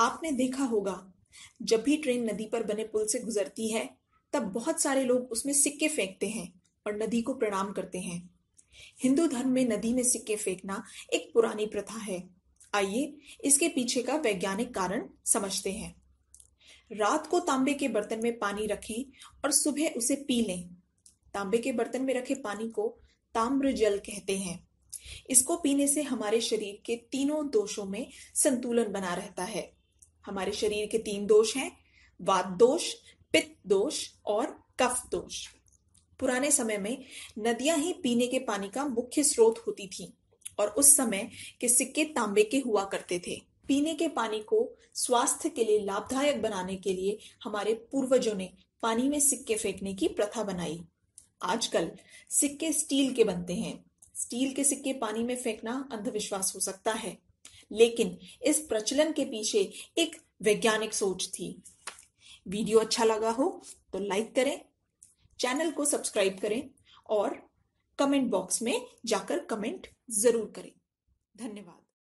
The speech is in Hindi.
आपने देखा होगा जब भी ट्रेन नदी पर बने पुल से गुजरती है तब बहुत सारे लोग उसमें सिक्के फेंकते हैं और नदी को प्रणाम करते हैं हिंदू धर्म में नदी में सिक्के फेंकना एक पुरानी प्रथा है आइए इसके पीछे का वैज्ञानिक कारण समझते हैं रात को तांबे के बर्तन में पानी रखें और सुबह उसे पी लें तांबे के बर्तन में रखे पानी को ताम्र जल कहते हैं इसको पीने से हमारे शरीर के तीनों दोषों में संतुलन बना रहता है हमारे शरीर के तीन दोष हैं वात दोष पित्त दोष और कफ दोष पुराने समय में नदियां ही पीने के पानी का मुख्य स्रोत होती थीं और उस समय के सिक्के तांबे के हुआ करते थे पीने के पानी को स्वास्थ्य के लिए लाभदायक बनाने के लिए हमारे पूर्वजों ने पानी में सिक्के फेंकने की प्रथा बनाई आजकल सिक्के स्टील के बनते हैं स्टील के सिक्के पानी में फेंकना अंधविश्वास हो सकता है लेकिन इस प्रचलन के पीछे एक वैज्ञानिक सोच थी वीडियो अच्छा लगा हो तो लाइक करें चैनल को सब्सक्राइब करें और कमेंट बॉक्स में जाकर कमेंट जरूर करें धन्यवाद